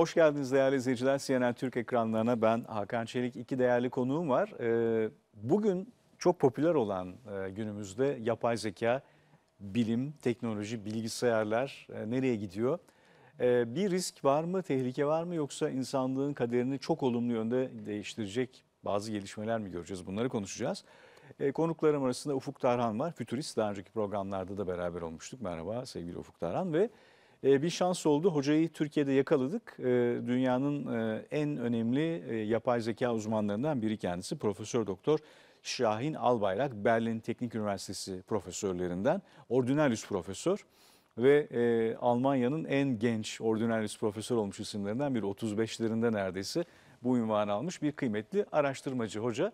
Hoş geldiniz değerli izleyiciler. CNN Türk ekranlarına ben Hakan Çelik. iki değerli konuğum var. Ee, bugün çok popüler olan e, günümüzde yapay zeka, bilim, teknoloji, bilgisayarlar e, nereye gidiyor? Ee, bir risk var mı, tehlike var mı yoksa insanlığın kaderini çok olumlu yönde değiştirecek bazı gelişmeler mi göreceğiz? Bunları konuşacağız. Ee, konuklarım arasında Ufuk Tarhan var. Fütürist daha önceki programlarda da beraber olmuştuk. Merhaba sevgili Ufuk Tarhan ve ee, bir şans oldu. Hocayı Türkiye'de yakaladık. Ee, dünyanın e, en önemli e, yapay zeka uzmanlarından biri kendisi Profesör Doktor Şahin Albayrak Berlin Teknik Üniversitesi profesörlerinden ordinarius profesör ve e, Almanya'nın en genç ordinarius profesör olmuş isimlerinden biri 35'lerinde neredeyse bu ünvanı almış bir kıymetli araştırmacı hoca.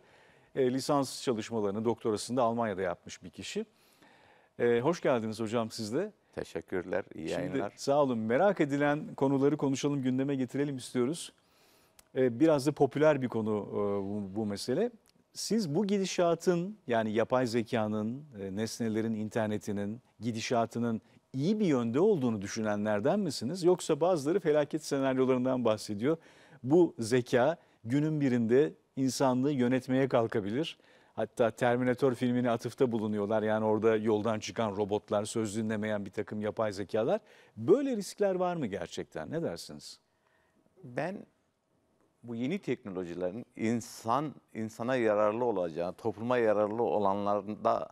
E, lisans çalışmalarını doktorasında Almanya'da yapmış bir kişi. E, hoş geldiniz hocam sizde. Teşekkürler, iyi Şimdi, yayınlar. Sağ olun. Merak edilen konuları konuşalım, gündeme getirelim istiyoruz. Ee, biraz da popüler bir konu e, bu, bu mesele. Siz bu gidişatın yani yapay zekanın, e, nesnelerin, internetinin gidişatının iyi bir yönde olduğunu düşünenlerden misiniz? Yoksa bazıları felaket senaryolarından bahsediyor. Bu zeka günün birinde insanlığı yönetmeye kalkabilir Hatta Terminator filmine atıfta bulunuyorlar. Yani orada yoldan çıkan robotlar, söz dinlemeyen bir takım yapay zekalar. Böyle riskler var mı gerçekten? Ne dersiniz? Ben bu yeni teknolojilerin insan insana yararlı olacağı, topluma yararlı olanlarında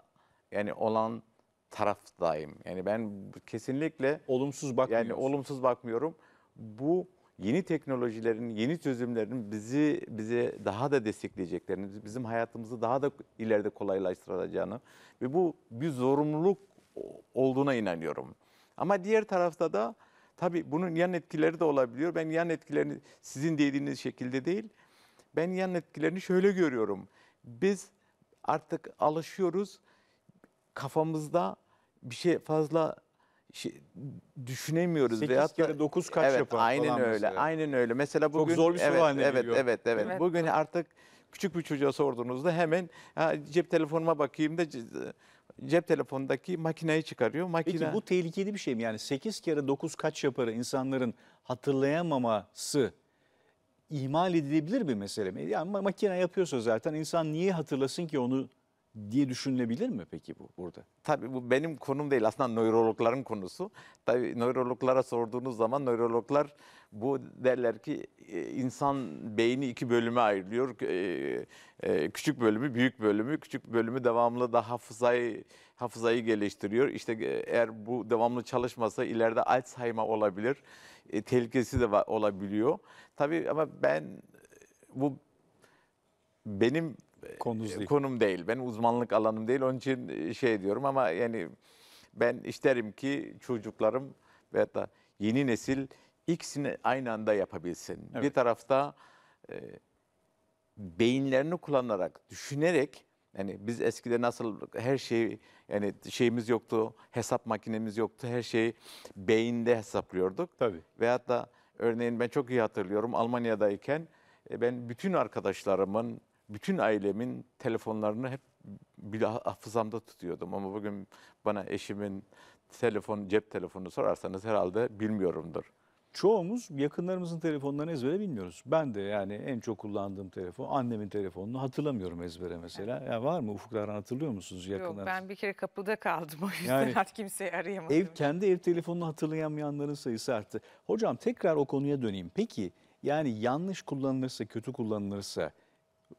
yani olan taraftayım. Yani ben kesinlikle olumsuz bakmıyorum. Yani olumsuz bakmıyorum. Bu yeni teknolojilerin, yeni çözümlerin bizi bize daha da destekleyeceklerini, bizim hayatımızı daha da ileride kolaylaştıracağını ve bu bir zorunluluk olduğuna inanıyorum. Ama diğer tarafta da tabii bunun yan etkileri de olabiliyor. Ben yan etkilerini sizin dediğiniz şekilde değil, ben yan etkilerini şöyle görüyorum. Biz artık alışıyoruz, kafamızda bir şey fazla şey, düşünemiyoruz 8 veyahut kere 9 kaç evet, yapar aynen falan öyle. Mesela. Aynen öyle. Mesela bugün Çok zor bir soru evet, evet, Evet, evet, evet. Bugün artık küçük bir çocuğa sorduğunuzda hemen ha, cep telefonuma bakayım da cep telefondaki makineyi çıkarıyor. Makine... Peki bu tehlikeli bir şey mi? Yani 8 kere 9 kaç yaparı insanların hatırlayamaması ihmal edilebilir bir mesele mi? Yani makine yapıyorsa zaten insan niye hatırlasın ki onu diye düşünülebilir mi peki bu burada? Tabii bu benim konum değil aslında nörologların konusu. Tabii nörologlara sorduğunuz zaman nörologlar bu derler ki e, insan beyni iki bölüme ayrılıyor. E, e, küçük bölümü, büyük bölümü. Küçük bölümü devamlı da hafızayı, hafızayı geliştiriyor. İşte eğer bu devamlı çalışmasa ileride Alzheimer olabilir. Tehlikesi de olabiliyor. Tabii ama ben bu benim Konunuz e, değil. konum değil. Benim uzmanlık alanım değil. Onun için e, şey diyorum ama yani ben isterim ki çocuklarım veya da yeni nesil ikisini aynı anda yapabilsin. Evet. Bir tarafta e, beyinlerini kullanarak, düşünerek yani biz eskiden nasıl her şey yani şeyimiz yoktu, hesap makinemiz yoktu. Her şeyi beyinde hesaplıyorduk. Tabii. Veyahut da örneğin ben çok iyi hatırlıyorum Almanya'dayken e, ben bütün arkadaşlarımın bütün ailemin telefonlarını hep bile hafızamda tutuyordum. Ama bugün bana eşimin telefon, cep telefonunu sorarsanız herhalde bilmiyorumdur. Çoğumuz yakınlarımızın telefonlarını ezbere bilmiyoruz. Ben de yani en çok kullandığım telefon annemin telefonunu hatırlamıyorum ezbere mesela. Ya var mı ufuklardan hatırlıyor musunuz yakınlar? Yok ben bir kere kapıda kaldım o yüzden Yani- artık kimseyi arayamadım. Ev kendi ev telefonunu hatırlayamayanların sayısı arttı. Hocam tekrar o konuya döneyim. Peki yani yanlış kullanılırsa, kötü kullanılırsa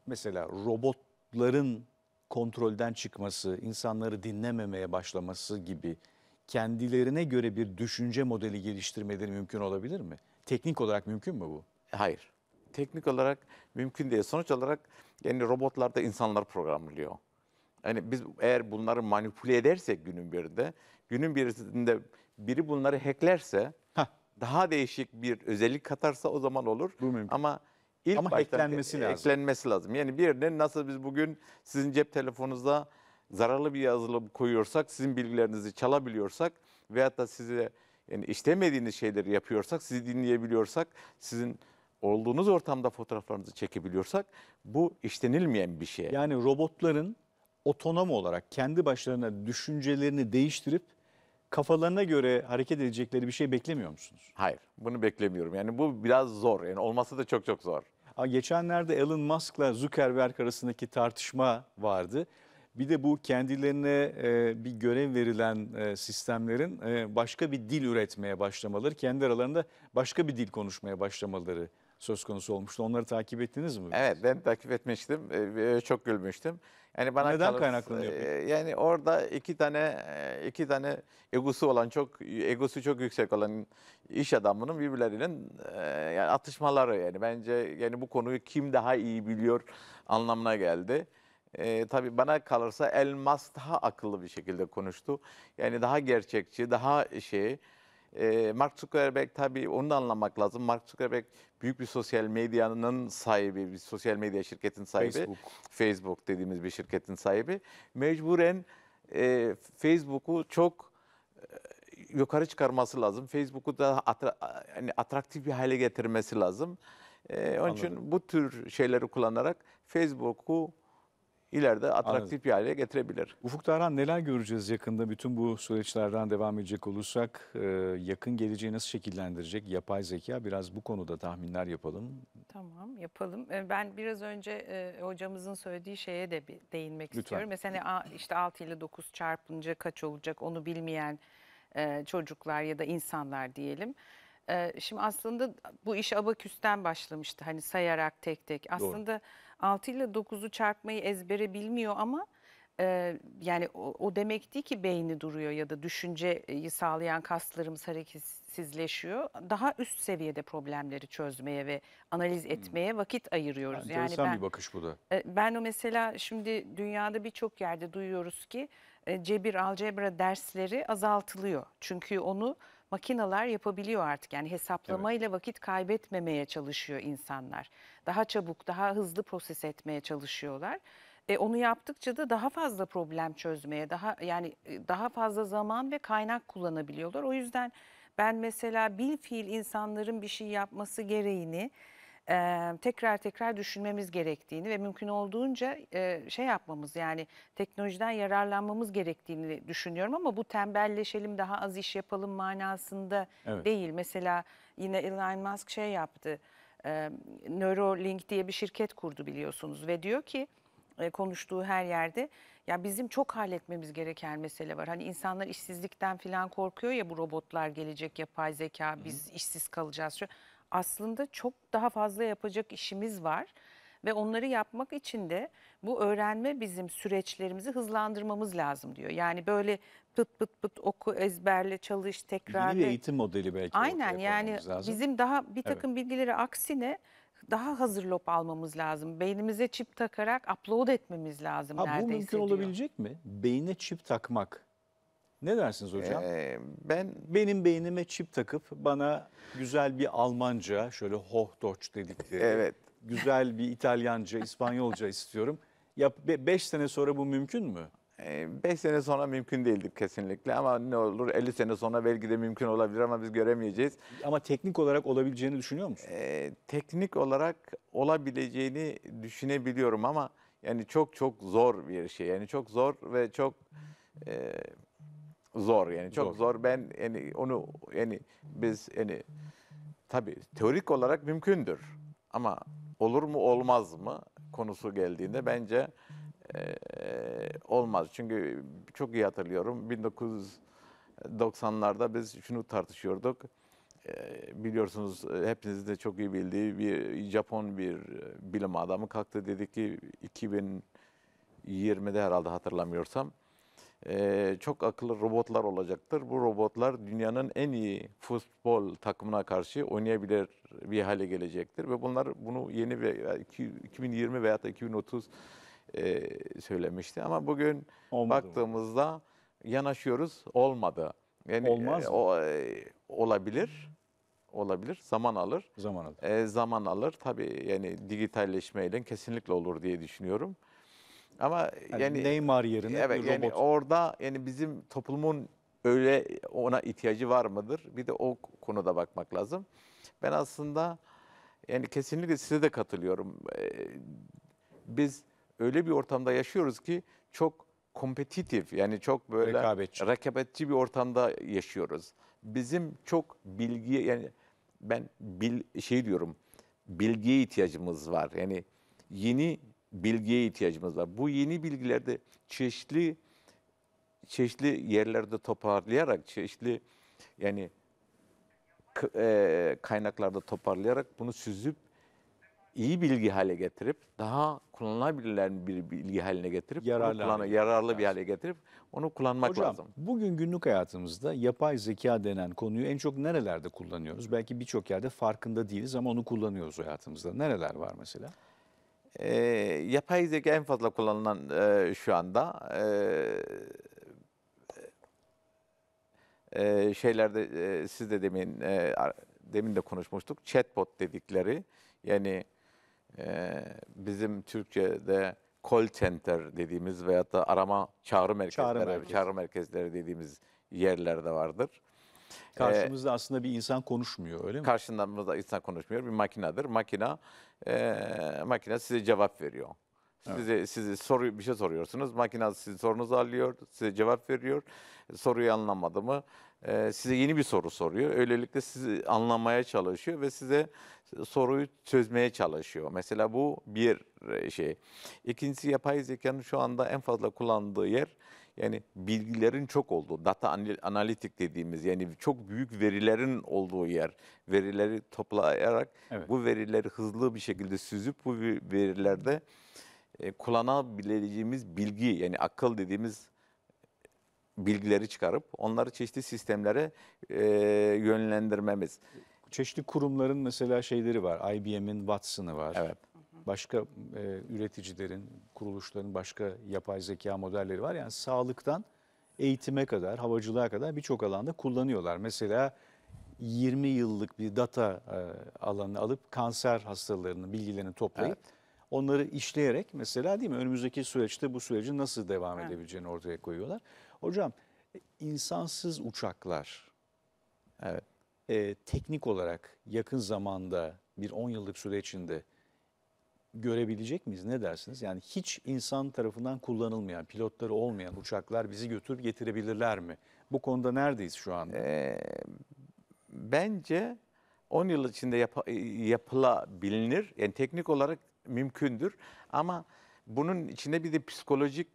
mesela robotların kontrolden çıkması, insanları dinlememeye başlaması gibi kendilerine göre bir düşünce modeli geliştirmeleri mümkün olabilir mi? Teknik olarak mümkün mü bu? Hayır. Teknik olarak mümkün değil. Sonuç olarak yani robotlarda insanlar programlıyor. Yani biz eğer bunları manipüle edersek günün birinde, günün birisinde biri bunları hacklerse, Heh. daha değişik bir özellik katarsa o zaman olur. Bu mümkün. Ama İlk Ama baştan eklenmesi e, lazım. Eklenmesi lazım. Yani bir yerine nasıl biz bugün sizin cep telefonunuzda zararlı bir yazılım koyuyorsak, sizin bilgilerinizi çalabiliyorsak veyahut da size yani istemediğiniz şeyleri yapıyorsak, sizi dinleyebiliyorsak, sizin olduğunuz ortamda fotoğraflarınızı çekebiliyorsak bu işlenilmeyen bir şey. Yani robotların otonom olarak kendi başlarına düşüncelerini değiştirip kafalarına göre hareket edecekleri bir şey beklemiyor musunuz? Hayır, bunu beklemiyorum. Yani bu biraz zor. Yani olması da çok çok zor. Geçenlerde Elon Musk'la Zuckerberg arasındaki tartışma vardı. Bir de bu kendilerine e, bir görev verilen e, sistemlerin e, başka bir dil üretmeye başlamaları, kendi aralarında başka bir dil konuşmaya başlamaları söz konusu olmuştu. Onları takip ettiniz mi? Evet ben takip etmiştim. Çok gülmüştüm. Yani bana Neden kalırsa, kaynaklanıyor? E, yani orada iki tane e, iki tane egosu olan çok egosu çok yüksek olan iş adamının birbirlerinin e, yani atışmaları yani bence yani bu konuyu kim daha iyi biliyor anlamına geldi. E, tabii bana kalırsa Elmas daha akıllı bir şekilde konuştu. Yani daha gerçekçi, daha şey e, Mark Zuckerberg tabii onu da anlamak lazım. Mark Zuckerberg büyük bir sosyal medyanın sahibi, bir sosyal medya şirketin sahibi. Facebook. Facebook dediğimiz bir şirketin sahibi. Mecburen e, Facebook'u çok e, yukarı çıkarması lazım. Facebook'u da atra, yani atraktif bir hale getirmesi lazım. E, onun Anladım. için bu tür şeyleri kullanarak Facebook'u ileride atraktif Anladım. bir hale getirebilir. Ufuk Tarhan neler göreceğiz yakında bütün bu süreçlerden devam edecek olursak e, yakın geleceği nasıl şekillendirecek yapay zeka biraz bu konuda tahminler yapalım. Tamam yapalım. E, ben biraz önce e, hocamızın söylediği şeye de bir değinmek Lütfen. istiyorum. Mesela işte 6 ile 9 çarpınca kaç olacak onu bilmeyen çocuklar ya da insanlar diyelim. Şimdi aslında bu iş abaküsten başlamıştı hani sayarak tek tek. Aslında Doğru 6 ile 9'u çarpmayı ezbere bilmiyor ama e, yani o, o demek değil ki beyni duruyor ya da düşünceyi sağlayan kaslarımız hareketsizleşiyor. Daha üst seviyede problemleri çözmeye ve analiz hmm. etmeye hmm. vakit ayırıyoruz. Yani enteresan yani ben, bir bakış bu da. E, ben o mesela şimdi dünyada birçok yerde duyuyoruz ki e, cebir algebra dersleri azaltılıyor. Çünkü onu makineler yapabiliyor artık. Yani hesaplamayla evet. vakit kaybetmemeye çalışıyor insanlar. Daha çabuk, daha hızlı proses etmeye çalışıyorlar. E, onu yaptıkça da daha fazla problem çözmeye, daha yani e, daha fazla zaman ve kaynak kullanabiliyorlar. O yüzden ben mesela bil fiil insanların bir şey yapması gereğini e, tekrar tekrar düşünmemiz gerektiğini ve mümkün olduğunca e, şey yapmamız yani teknolojiden yararlanmamız gerektiğini düşünüyorum ama bu tembelleşelim daha az iş yapalım manasında evet. değil. Mesela yine Elon Musk şey yaptı. E, Neuralink diye bir şirket kurdu biliyorsunuz ve diyor ki konuştuğu her yerde ya bizim çok halletmemiz gereken mesele var. Hani insanlar işsizlikten falan korkuyor ya bu robotlar gelecek yapay zeka biz Hı işsiz kalacağız. Şu, aslında çok daha fazla yapacak işimiz var. Ve onları yapmak için de bu öğrenme bizim süreçlerimizi hızlandırmamız lazım diyor. Yani böyle pıt pıt pıt oku, ezberle, çalış, tekrar. Yeni bir eğitim modeli belki. Aynen yani lazım. bizim daha bir takım evet. bilgileri aksine daha hazır lop almamız lazım. Beynimize çip takarak upload etmemiz lazım ha, Bu mümkün diyor. olabilecek mi? Beyne çip takmak. Ne dersiniz hocam? Ee, ben Benim beynime çip takıp bana güzel bir Almanca, şöyle Hochdeutsch dedikleri, Evet. güzel bir İtalyanca, İspanyolca istiyorum. Ya 5 sene sonra bu mümkün mü? 5 sene sonra mümkün değildir kesinlikle ama ne olur 50 sene sonra belki de mümkün olabilir ama biz göremeyeceğiz. Ama teknik olarak olabileceğini düşünüyor musun? Ee, teknik olarak olabileceğini düşünebiliyorum ama yani çok çok zor bir şey. Yani çok zor ve çok e, zor yani çok zor. zor. Ben yani onu yani biz yani tabi teorik olarak mümkündür ama olur mu olmaz mı konusu geldiğinde bence e, olmaz. Çünkü çok iyi hatırlıyorum 1990'larda biz şunu tartışıyorduk. biliyorsunuz hepiniz de çok iyi bildiği bir Japon bir bilim adamı kalktı dedi ki 2020'de herhalde hatırlamıyorsam e, çok akıllı robotlar olacaktır. Bu robotlar dünyanın en iyi futbol takımına karşı oynayabilir bir hale gelecektir. Ve bunlar bunu yeni ve 2020 veya 2030 e, söylemişti. Ama bugün Olmadı baktığımızda mı? yanaşıyoruz olmadı. Yani, Olmaz e, o, e, olabilir olabilir. Zaman alır. Zaman alır. E, zaman alır. Tabii yani dijitalleşmeyle kesinlikle olur diye düşünüyorum. Ama yani, yani Neymar yerine evet, robot. Yani orada yani bizim toplumun öyle ona ihtiyacı var mıdır? Bir de o konuda bakmak lazım. Ben aslında yani kesinlikle size de katılıyorum. Ee, biz öyle bir ortamda yaşıyoruz ki çok kompetitif yani çok böyle rekabetçi, rekabetçi bir ortamda yaşıyoruz. Bizim çok bilgiye yani ben bil, şey diyorum bilgiye ihtiyacımız var. Yani yeni bilgiye ihtiyacımız var. Bu yeni bilgilerde çeşitli çeşitli yerlerde toparlayarak çeşitli yani e, kaynaklarda toparlayarak bunu süzüp iyi bilgi hale getirip daha kullanılabilir bir bilgi haline getirip yararlı, kullan- hale yararlı bir hale getirip onu kullanmak Hocam, lazım. Bugün günlük hayatımızda yapay zeka denen konuyu en çok nerelerde kullanıyoruz? Belki birçok yerde farkında değiliz ama onu kullanıyoruz hayatımızda. Nereler var mesela? E, yapay zeka en fazla kullanılan e, şu anda. E, e, şeylerde e, siz de demin e, demin de konuşmuştuk. Chatbot dedikleri yani e, bizim Türkçe'de call center dediğimiz veyahut da arama çağrı merkezleri, çağrı, merkezi. çağrı merkezleri dediğimiz yerlerde vardır. Ee, Karşımızda aslında bir insan konuşmuyor öyle mi? Karşımızda insan konuşmuyor bir makinedir. Makina e, makine size cevap veriyor. Size evet. sizi soru bir şey soruyorsunuz. makina sizin sorunuzu alıyor, size cevap veriyor. Soruyu anlamadı mı? E, size yeni bir soru soruyor. Öylelikle sizi anlamaya çalışıyor ve size soruyu çözmeye çalışıyor. Mesela bu bir e, şey. İkincisi yapay zekanın şu anda en fazla kullandığı yer yani bilgilerin çok olduğu, data analitik dediğimiz yani çok büyük verilerin olduğu yer. Verileri toplayarak evet. bu verileri hızlı bir şekilde süzüp bu verilerde e, kullanabileceğimiz bilgi yani akıl dediğimiz e, bilgileri çıkarıp onları çeşitli sistemlere e, yönlendirmemiz. Çeşitli kurumların mesela şeyleri var. IBM'in Watson'ı var. Evet başka e, üreticilerin, kuruluşların başka yapay zeka modelleri var. Yani sağlıktan eğitime kadar, havacılığa kadar birçok alanda kullanıyorlar. Mesela 20 yıllık bir data e, alanı alıp kanser hastalarının bilgilerini toplayıp evet. onları işleyerek mesela değil mi önümüzdeki süreçte bu sürecin nasıl devam evet. edebileceğini ortaya koyuyorlar. Hocam e, insansız uçaklar evet. e, teknik olarak yakın zamanda bir 10 yıllık süre içinde görebilecek miyiz? Ne dersiniz? Yani hiç insan tarafından kullanılmayan, pilotları olmayan uçaklar bizi götürüp getirebilirler mi? Bu konuda neredeyiz şu an? Ee, bence 10 yıl içinde yap yapılabilir. Yani teknik olarak mümkündür. Ama bunun içinde bir de psikolojik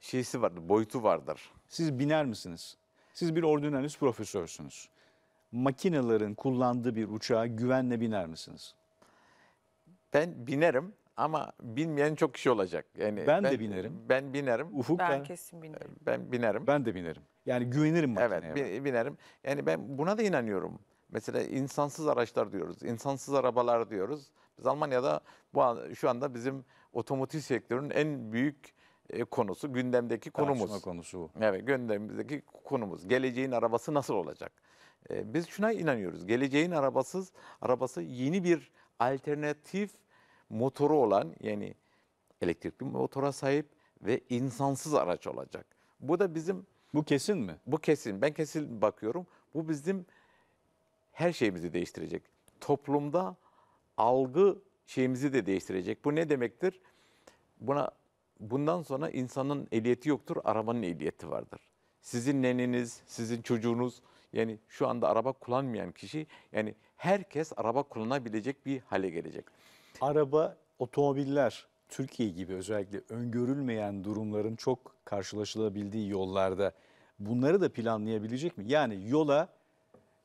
şeysi vardır, boyutu vardır. Siz biner misiniz? Siz bir ordinalist profesörsünüz. Makinelerin kullandığı bir uçağa güvenle biner misiniz? Ben binerim ama binmeyen çok kişi olacak. Yani Ben de binerim. Ben binerim. Ufuk ben, ben, kesin binerim. Ben binerim. ben de binerim. Yani güvenirim makineye. Evet ben. binerim. Yani ben buna da inanıyorum. Mesela insansız araçlar diyoruz, insansız arabalar diyoruz. Biz Almanya'da bu an- şu anda bizim otomotiv sektörünün en büyük e, konusu, gündemdeki konumuz. Tartışma konusu bu. Evet gündemimizdeki konumuz geleceğin arabası nasıl olacak? Ee, biz şuna inanıyoruz. Geleceğin arabasız arabası yeni bir alternatif motoru olan yani elektrikli motora sahip ve insansız araç olacak. Bu da bizim bu kesin mi? Bu kesin. Ben kesin bakıyorum. Bu bizim her şeyimizi değiştirecek. Toplumda algı şeyimizi de değiştirecek. Bu ne demektir? Buna bundan sonra insanın ehliyeti yoktur, arabanın ehliyeti vardır. Sizin neniniz, sizin çocuğunuz yani şu anda araba kullanmayan kişi yani herkes araba kullanabilecek bir hale gelecek. Araba, otomobiller Türkiye gibi özellikle öngörülmeyen durumların çok karşılaşılabildiği yollarda bunları da planlayabilecek mi? Yani yola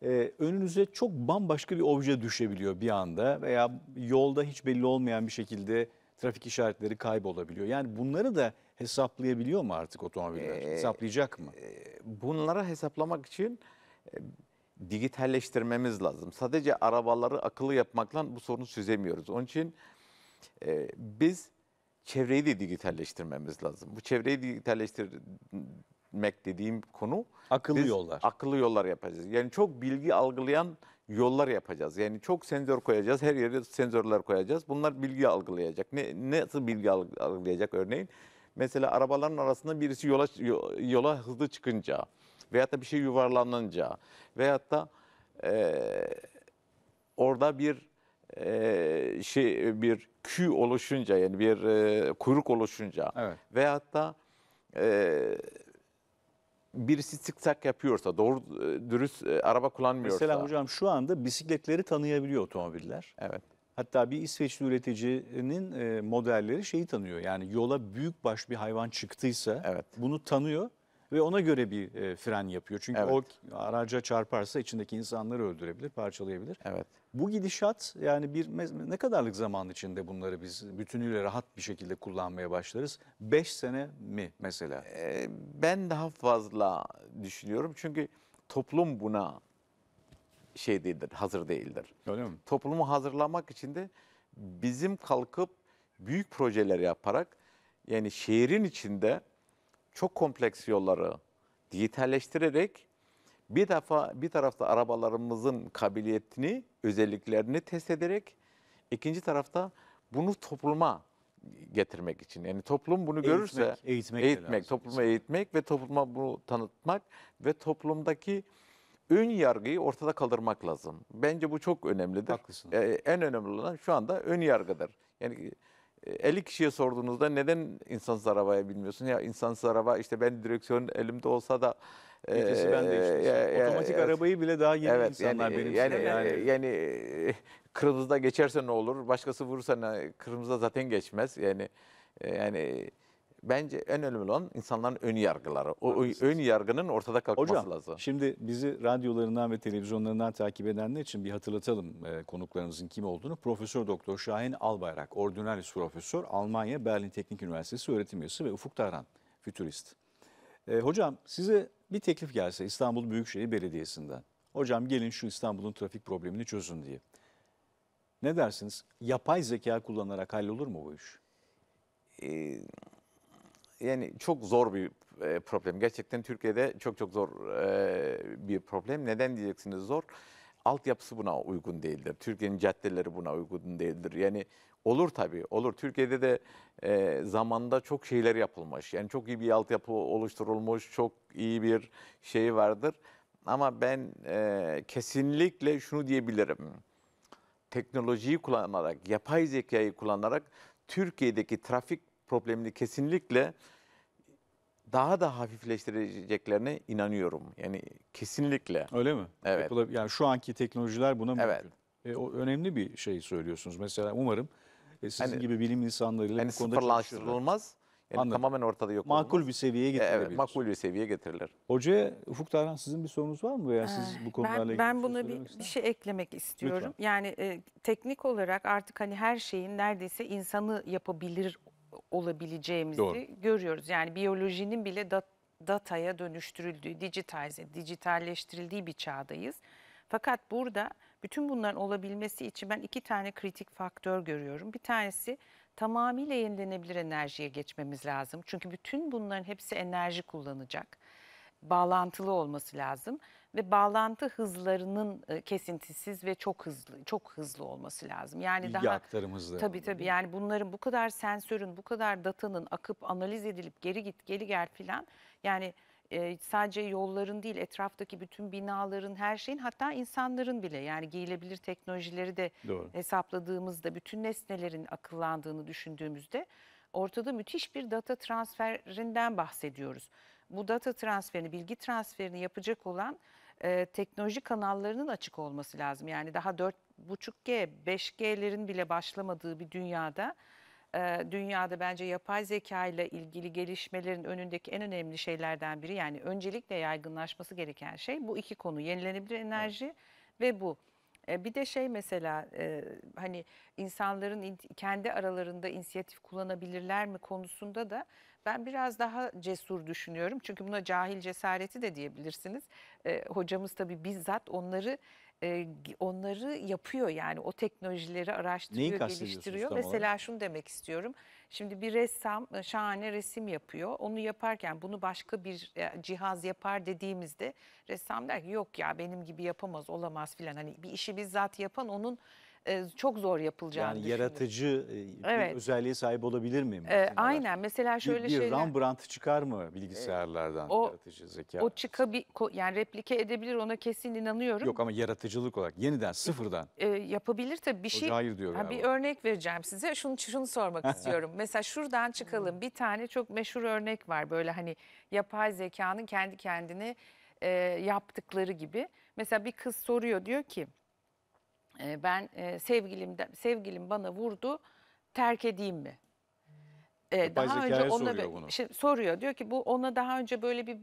e, önünüze çok bambaşka bir obje düşebiliyor bir anda veya yolda hiç belli olmayan bir şekilde trafik işaretleri kaybolabiliyor. Yani bunları da hesaplayabiliyor mu artık otomobiller? Ee, Hesaplayacak mı? E, Bunlara hesaplamak için e, dijitalleştirmemiz lazım. Sadece arabaları akıllı yapmakla bu sorunu çözemiyoruz. Onun için e, biz çevreyi de dijitalleştirmemiz lazım. Bu çevreyi dijitalleştirmek dediğim konu akıllı yollar. Akıllı yollar yapacağız. Yani çok bilgi algılayan yollar yapacağız. Yani çok sensör koyacağız. Her yere sensörler koyacağız. Bunlar bilgi algılayacak. Ne nasıl bilgi algılayacak örneğin? Mesela arabaların arasında birisi yola yola hızlı çıkınca veyahut da bir şey yuvarlanınca veyahut da e, orada bir e, şey bir kü oluşunca yani bir e, kuyruk oluşunca evet. veyahut da e, birisi tiktak yapıyorsa doğru e, dürüst e, araba kullanmıyorsa. Mesela hocam şu anda bisikletleri tanıyabiliyor otomobiller. Evet. Hatta bir İsveçli üreticinin e, modelleri şeyi tanıyor. Yani yola büyük baş bir hayvan çıktıysa evet. bunu tanıyor ve ona göre bir e, fren yapıyor. Çünkü evet. o araca çarparsa içindeki insanları öldürebilir, parçalayabilir. Evet. Bu gidişat yani bir ne kadarlık zaman içinde bunları biz bütünüyle rahat bir şekilde kullanmaya başlarız? 5 sene mi mesela? Ee, ben daha fazla düşünüyorum çünkü toplum buna şey değildir, hazır değildir. Öyle mi? Toplumu hazırlamak için de bizim kalkıp büyük projeler yaparak yani şehrin içinde çok kompleks yolları dijitalleştirerek bir defa bir tarafta arabalarımızın kabiliyetini, özelliklerini test ederek ikinci tarafta bunu topluma getirmek için. Yani toplum bunu eğitmek, görürse eğitmek, eğitmek topluma eğitmek ve topluma bunu tanıtmak ve toplumdaki ön yargıyı ortada kaldırmak lazım. Bence bu çok önemlidir. Haklısın. Ee, en önemli olan şu anda ön yargıdır. Yani 50 kişiye sorduğunuzda neden insansız arabaya binmiyorsun? Ya insansız araba işte ben direksiyon elimde olsa da Vitesi e, ben değiştirmişim. Otomatik evet. arabayı bile daha yeni evet, insanlar yani, benimsiyor. Yani, yani, yani e, kırmızıda geçerse ne olur? Başkası vurursa ne? Kırmızıda zaten geçmez. Yani e, yani bence en önemli olan insanların ön yargıları. O ön yargının ortada kalkması Hocam, lazım. Şimdi bizi radyolarından ve televizyonlarından takip edenler için bir hatırlatalım e, konuklarımızın kim olduğunu. Profesör Doktor Şahin Albayrak, ordinalis profesör, Almanya Berlin Teknik Üniversitesi öğretim üyesi ve Ufuk Tarhan, fütürist. E, hocam size bir teklif gelse İstanbul Büyükşehir Belediyesi'nden. Hocam gelin şu İstanbul'un trafik problemini çözün diye. Ne dersiniz? Yapay zeka kullanarak hallolur mu bu iş? Ee, yani çok zor bir e, problem. Gerçekten Türkiye'de çok çok zor e, bir problem. Neden diyeceksiniz zor? Altyapısı buna uygun değildir. Türkiye'nin caddeleri buna uygun değildir. Yani olur tabii olur. Türkiye'de de e, zamanda çok şeyler yapılmış. Yani çok iyi bir altyapı oluşturulmuş, çok iyi bir şey vardır. Ama ben e, kesinlikle şunu diyebilirim. Teknolojiyi kullanarak, yapay zekayı kullanarak Türkiye'deki trafik problemini kesinlikle daha da hafifleştireceklerine inanıyorum. Yani kesinlikle. Öyle mi? Evet. yani şu anki teknolojiler buna evet. mümkün. E, o önemli bir şey söylüyorsunuz. Mesela umarım e, sizin yani, gibi bilim insanlarıyla yani bu konuda sıfırlaştırılmaz. Yani Anladım. tamamen ortada yok Makul olmaz. bir seviyeye getirilebilir. Evet, makul bir seviyeye getirilir. Hocaya Ufuk Tarhan sizin bir sorunuz var mı veya ee, siz bu konularla ilgili Ben şey buna bir, bir şey eklemek istiyorum. Lütfen. Yani e, teknik olarak artık hani her şeyin neredeyse insanı yapabilir olabileceğimizi Doğru. görüyoruz. Yani biyolojinin bile dat dataya dönüştürüldüğü, dijitalize, dijitalleştirildiği bir çağdayız. Fakat burada bütün bunların olabilmesi için ben iki tane kritik faktör görüyorum. Bir tanesi tamamıyla yenilenebilir enerjiye geçmemiz lazım. Çünkü bütün bunların hepsi enerji kullanacak. Bağlantılı olması lazım ve bağlantı hızlarının e, kesintisiz ve çok hızlı çok hızlı olması lazım. Yani Bilgi daha aktarım hızlı. Tabii tabii yani bunların bu kadar sensörün, bu kadar datanın akıp analiz edilip geri git, geri gel filan yani e, sadece yolların değil etraftaki bütün binaların her şeyin hatta insanların bile yani giyilebilir teknolojileri de Doğru. hesapladığımızda bütün nesnelerin akıllandığını düşündüğümüzde ortada müthiş bir data transferinden bahsediyoruz. Bu data transferini, bilgi transferini yapacak olan e, teknoloji kanallarının açık olması lazım. Yani daha 4.5G, 5G'lerin bile başlamadığı bir dünyada e, dünyada bence yapay zeka ile ilgili gelişmelerin önündeki en önemli şeylerden biri yani öncelikle yaygınlaşması gereken şey bu iki konu yenilenebilir enerji evet. ve bu. E, bir de şey mesela e, hani insanların kendi aralarında inisiyatif kullanabilirler mi konusunda da ben biraz daha cesur düşünüyorum. Çünkü buna cahil cesareti de diyebilirsiniz. E, hocamız tabii bizzat onları e, onları yapıyor yani o teknolojileri araştırıyor, Neyi geliştiriyor. Mesela olarak? şunu demek istiyorum. Şimdi bir ressam e, şahane resim yapıyor. Onu yaparken bunu başka bir e, cihaz yapar dediğimizde ressam der ki yok ya benim gibi yapamaz, olamaz filan. Hani bir işi bizzat yapan onun e, çok zor yapılacağını yani yaratıcı e, Evet. bir özelliğe sahip olabilir miyim? E, aynen mesela şöyle bir, bir şeyler Rembrandt çıkar mı bilgisayarlardan e, o- yaratıcı zeka? o çıkabil yani replike edebilir ona kesin inanıyorum. Yok ama yaratıcılık olarak yeniden e, sıfırdan. E, yapabilir tabii bir şey. hayır diyor Ha, bir örnek vereceğim size. Şunu şunu sormak istiyorum. Mesela şuradan çıkalım. Bir tane çok meşhur örnek var. Böyle hani yapay zekanın kendi kendini e, yaptıkları gibi. Mesela bir kız soruyor diyor ki ee, ben e, sevgilim sevgilim bana vurdu terk edeyim mi? E, daha önce ona soruyor bunu. Şimdi soruyor diyor ki bu ona daha önce böyle bir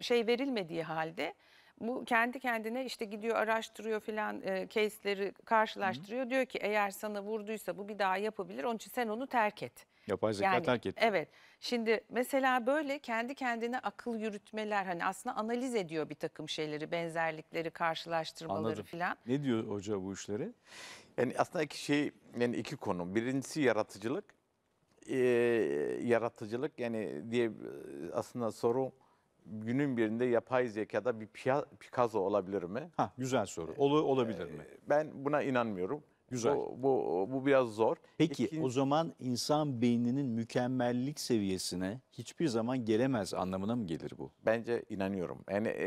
şey verilmediği halde bu kendi kendine işte gidiyor araştırıyor filan e, case'leri karşılaştırıyor. Hı -hı. Diyor ki eğer sana vurduysa bu bir daha yapabilir. Onun için sen onu terk et. Yapay zeka yani, terk et. Evet. Şimdi mesela böyle kendi kendine akıl yürütmeler hani aslında analiz ediyor bir takım şeyleri, benzerlikleri, karşılaştırmaları filan. Ne diyor hoca bu işleri? Yani aslında iki şey, yani iki konu. Birincisi yaratıcılık. Ee, yaratıcılık yani diye aslında soru günün birinde yapay zekada bir Picasso olabilir mi? Ha güzel soru. Olu olabilir mi? Ee, ben buna inanmıyorum. Güzel. Bu, bu, bu biraz zor. Peki İkin... o zaman insan beyninin mükemmellik seviyesine hiçbir zaman gelemez anlamına mı gelir bu? Bence inanıyorum. Yani e,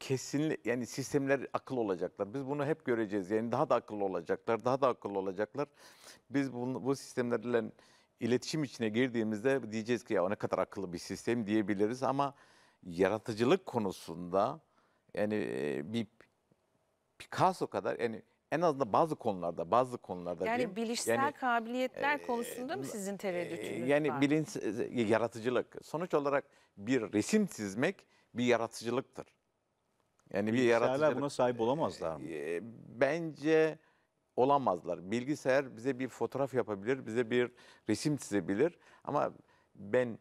kesinlikle yani sistemler akıllı olacaklar. Biz bunu hep göreceğiz. Yani daha da akıllı olacaklar, daha da akıllı olacaklar. Biz bunu, bu sistemlerle iletişim içine girdiğimizde diyeceğiz ki ya ne kadar akıllı bir sistem diyebiliriz ama yaratıcılık konusunda yani bir Picasso kadar yani en azından bazı konularda bazı konularda yani diyeyim, bilişsel yani, kabiliyetler e, konusunda mı sizin tereddütünüz yani var? bilinç e, e, yaratıcılık sonuç olarak bir resim çizmek bir yaratıcılıktır. Yani bir yaratıcılık. buna sahip olamazlar mı? E, bence olamazlar. Bilgisayar bize bir fotoğraf yapabilir, bize bir resim çizebilir ama ben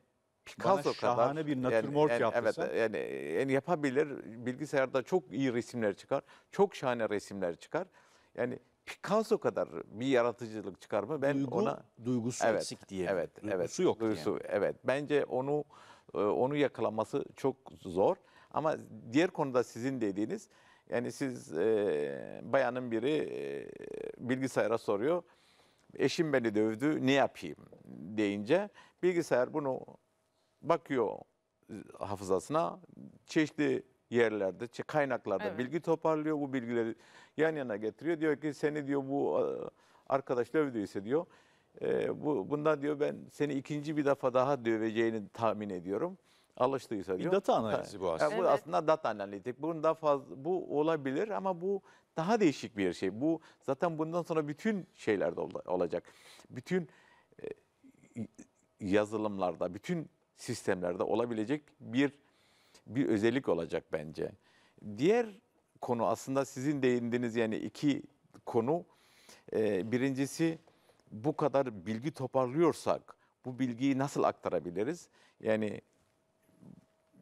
Picasso Bana şahane bir natürmort yani, yani, yaptırsa. Evet yani, yani yapabilir. Bilgisayarda çok iyi resimler çıkar. Çok şahane resimler çıkar. Yani Picasso kadar bir yaratıcılık çıkar mı? Ben Duygu, ona duygusu evet, eksik diye. Evet, duygusu evet, yok duygusu, diye. Evet. Bence onu e, onu yakalaması çok zor. Ama diğer konuda sizin dediğiniz yani siz e, bayanın biri e, bilgisayara soruyor. Eşim beni dövdü, ne yapayım deyince bilgisayar bunu bakıyor e, hafızasına çeşitli yerlerde, kaynaklarda evet. bilgi toparlıyor. Bu bilgileri yan yana getiriyor. Diyor ki seni diyor bu e, arkadaş dövdüyse diyor. E, bu Bunda diyor ben seni ikinci bir defa daha döveceğini tahmin ediyorum. Alıştıysa diyor. Bir data analizi bu aslında. Yani bu evet. aslında data analitik. Bunun daha fazla, bu olabilir ama bu daha değişik bir şey. Bu zaten bundan sonra bütün şeylerde olacak. Bütün e, yazılımlarda, bütün sistemlerde olabilecek bir bir özellik olacak bence. Diğer konu aslında sizin değindiğiniz yani iki konu. Ee, birincisi bu kadar bilgi toparlıyorsak bu bilgiyi nasıl aktarabiliriz? Yani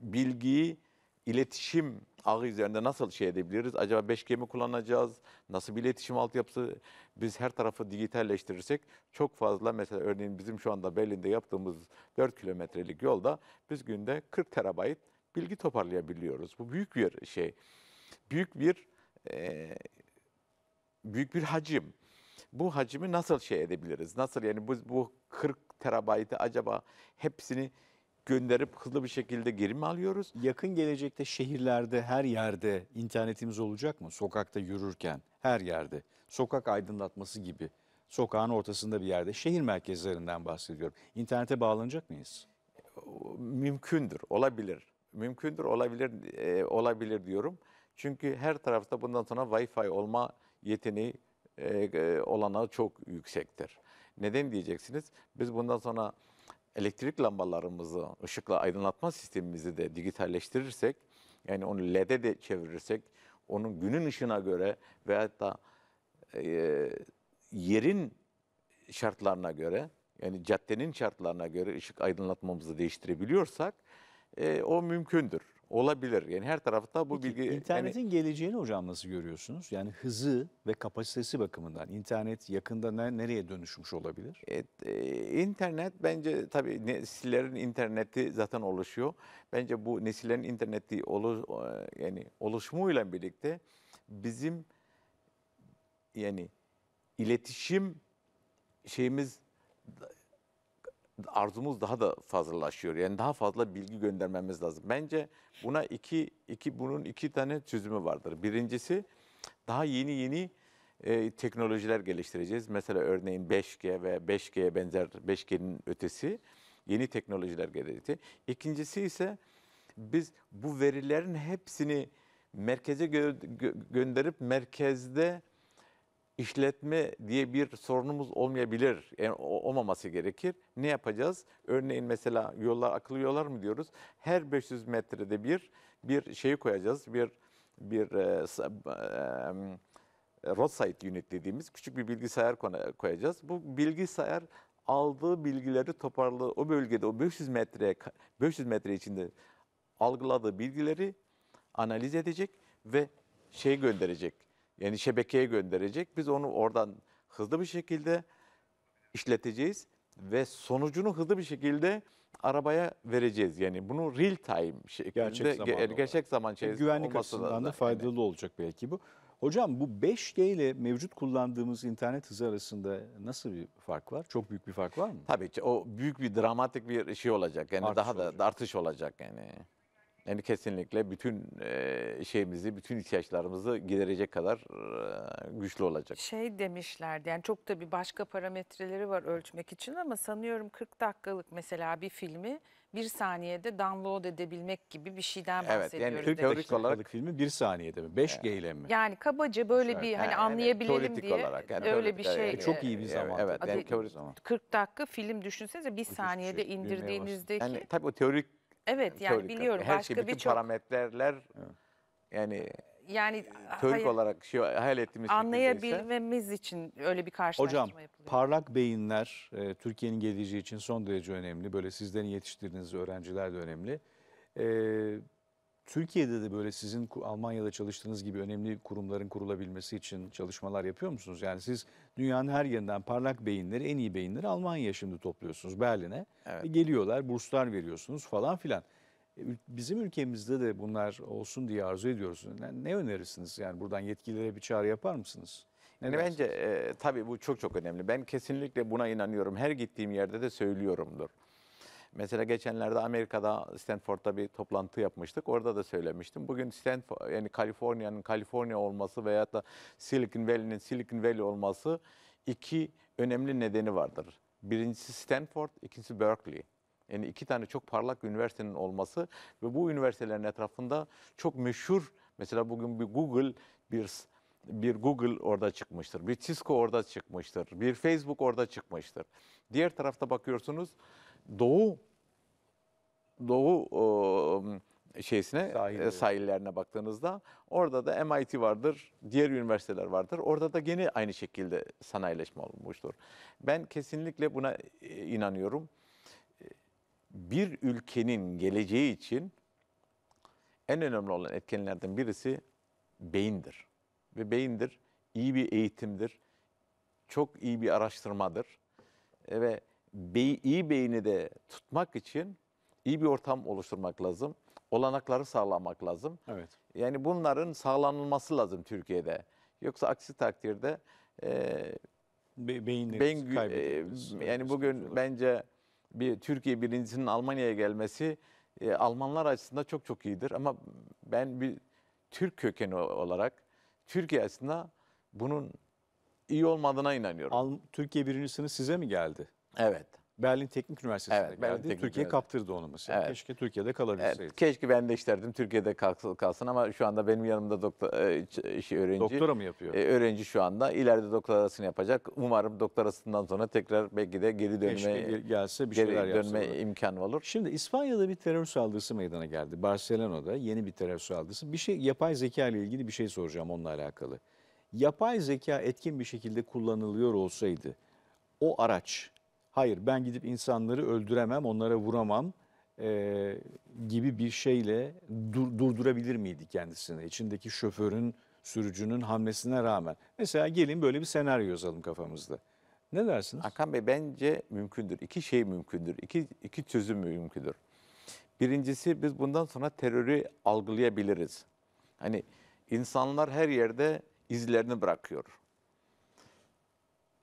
bilgiyi iletişim ağı üzerinde nasıl şey edebiliriz? Acaba 5G mi kullanacağız? Nasıl bir iletişim altyapısı? Biz her tarafı dijitalleştirirsek çok fazla mesela örneğin bizim şu anda Berlin'de yaptığımız 4 kilometrelik yolda biz günde 40 terabayt bilgi toparlayabiliyoruz. Bu büyük bir şey. Büyük bir e, büyük bir hacim. Bu hacimi nasıl şey edebiliriz? Nasıl yani bu, bu 40 terabaytı acaba hepsini gönderip hızlı bir şekilde geri mi alıyoruz? Yakın gelecekte şehirlerde her yerde internetimiz olacak mı? Sokakta yürürken her yerde. Sokak aydınlatması gibi. Sokağın ortasında bir yerde. Şehir merkezlerinden bahsediyorum. İnternete bağlanacak mıyız? Mümkündür, olabilir. Mümkündür, olabilir, e, olabilir diyorum. Çünkü her tarafta bundan sonra Wi-Fi olma yeteneği e, e olana çok yüksektir. Neden diyeceksiniz? Biz bundan sonra elektrik lambalarımızı ışıkla aydınlatma sistemimizi de dijitalleştirirsek, yani onu LED'e de çevirirsek, onun günün ışığına göre veyahut da e, yerin şartlarına göre, yani caddenin şartlarına göre ışık aydınlatmamızı değiştirebiliyorsak e, o mümkündür olabilir. Yani her tarafta bu Peki, bilgi... İnternetin yani... geleceğini hocam nasıl görüyorsunuz? Yani hızı ve kapasitesi bakımından internet yakında ne, nereye dönüşmüş olabilir? Evet, e, internet bence tabii nesillerin interneti zaten oluşuyor. Bence bu nesillerin interneti olu, yani oluşumuyla birlikte bizim yani iletişim şeyimiz arzumuz daha da fazlalaşıyor. Yani daha fazla bilgi göndermemiz lazım. Bence buna iki, iki bunun iki tane çözümü vardır. Birincisi daha yeni yeni e, teknolojiler geliştireceğiz. Mesela örneğin 5G ve 5G'ye benzer 5G'nin ötesi yeni teknolojiler gelecek. İkincisi ise biz bu verilerin hepsini merkeze gö gö gönderip merkezde işletme diye bir sorunumuz olmayabilir, yani olmaması gerekir. Ne yapacağız? Örneğin mesela yollar, akıllı yollar mı diyoruz? Her 500 metrede bir bir şey koyacağız, bir bir e, e, roadside unit dediğimiz küçük bir bilgisayar koyacağız. Bu bilgisayar aldığı bilgileri toparlı o bölgede o 500 metre 500 metre içinde algıladığı bilgileri analiz edecek ve şey gönderecek yani şebekeye gönderecek. Biz onu oradan hızlı bir şekilde işleteceğiz ve sonucunu hızlı bir şekilde arabaya vereceğiz. Yani bunu real time şeklinde gerçek zaman, gerçek zaman içerisinde güvenlik açısından da, da faydalı yani. olacak belki bu. Hocam bu 5G ile mevcut kullandığımız internet hızı arasında nasıl bir fark var? Çok büyük bir fark var mı? Tabii ki o büyük bir dramatik bir şey olacak. Yani artış daha da artış olacak yani yani kesinlikle bütün e, şeyimizi, bütün ihtiyaçlarımızı giderecek kadar e, güçlü olacak. Şey demişlerdi yani çok da bir başka parametreleri var ölçmek için ama sanıyorum 40 dakikalık mesela bir filmi bir saniyede download edebilmek gibi bir şeyden evet, bahsediyoruz. Evet yani teorik olarak filmi bir saniyede mi? 5G ile mi? Yani kabaca böyle bir hani yani, anlayabilelim yani, diye olarak, yani, öyle bir şey. Yani, e, çok iyi bir zaman. Evet, evet yani, teorik zaman. 40 dakika film düşünsenize bir şey. saniyede indirdiğinizdeki. Yani, tabii o teorik Evet yani körlük, biliyorum. Her şey başka şey bütün birçok- parametreler yani Yani teorik hayır, olarak şey hayal ettiğimiz anlayabilmemiz için öyle bir karşılaştırma Hocam yapılıyor. parlak beyinler e, Türkiye'nin geleceği için son derece önemli. Böyle sizlerin yetiştirdiğiniz öğrenciler de önemli. E, Türkiye'de de böyle sizin Almanya'da çalıştığınız gibi önemli kurumların kurulabilmesi için çalışmalar yapıyor musunuz? Yani siz dünyanın her yerinden parlak beyinleri, en iyi beyinleri Almanya'ya şimdi topluyorsunuz Berlin'e. Evet. E, geliyorlar, burslar veriyorsunuz falan filan. E, bizim ülkemizde de bunlar olsun diye arzu ediyoruz. Yani ne önerirsiniz? Yani buradan yetkililere bir çağrı yapar mısınız? Ne yani bence e, tabii bu çok çok önemli. Ben kesinlikle buna inanıyorum. Her gittiğim yerde de söylüyorumdur. Mesela geçenlerde Amerika'da Stanford'da bir toplantı yapmıştık. Orada da söylemiştim. Bugün Stanford yani Kaliforniya'nın Kaliforniya olması veya da Silicon Valley'nin Silicon Valley olması iki önemli nedeni vardır. Birincisi Stanford, ikincisi Berkeley. Yani iki tane çok parlak üniversitenin olması ve bu üniversitelerin etrafında çok meşhur mesela bugün bir Google bir bir Google orada çıkmıştır, bir Cisco orada çıkmıştır, bir Facebook orada çıkmıştır. Diğer tarafta bakıyorsunuz Doğu Doğu e, şeysine Sahil. sahillerine baktığınızda orada da MIT vardır, diğer üniversiteler vardır. Orada da gene aynı şekilde sanayileşme olmuştur. Ben kesinlikle buna inanıyorum. Bir ülkenin geleceği için en önemli olan etkenlerden birisi beyindir. Ve beyindir iyi bir eğitimdir, çok iyi bir araştırmadır e, ve beyi, iyi beyni de tutmak için iyi bir ortam oluşturmak lazım. Olanakları sağlamak lazım. Evet. Yani bunların sağlanılması lazım Türkiye'de. Yoksa aksi takdirde e, Be beyin kaybederiz. E, yani bugün olur. bence bir Türkiye birincisinin Almanya'ya gelmesi e, Almanlar açısından çok çok iyidir ama ben bir Türk kökeni olarak Türkiye açısından bunun iyi olmadığına inanıyorum. Al Türkiye birincisini size mi geldi? Evet. Berlin Teknik Üniversitesi'nde evet, Berlin Teknik Türkiye kaptırdı onu mesela. Evet. Keşke Türkiye'de kalabilseydi. Evet, keşke ben de isterdim Türkiye'de kalsın, kalsın ama şu anda benim yanımda doktor şey, öğrenci. Doktora mı yapıyor? E, öğrenci şu anda. İleride doktorasını yapacak. Umarım doktorasından sonra tekrar belki de geri dönme keşke gelse bir geri şeyler dönme imkanı olur. Şimdi İspanya'da bir terör saldırısı meydana geldi. Barcelona'da yeni bir terör saldırısı. Bir şey yapay zeka ile ilgili bir şey soracağım onunla alakalı. Yapay zeka etkin bir şekilde kullanılıyor olsaydı o araç hayır ben gidip insanları öldüremem, onlara vuramam e, gibi bir şeyle dur, durdurabilir miydi kendisini? İçindeki şoförün, sürücünün hamlesine rağmen. Mesela gelin böyle bir senaryo yazalım kafamızda. Ne dersiniz? Hakan Bey bence mümkündür. İki şey mümkündür. İki, iki çözüm mümkündür. Birincisi biz bundan sonra terörü algılayabiliriz. Hani insanlar her yerde izlerini bırakıyor.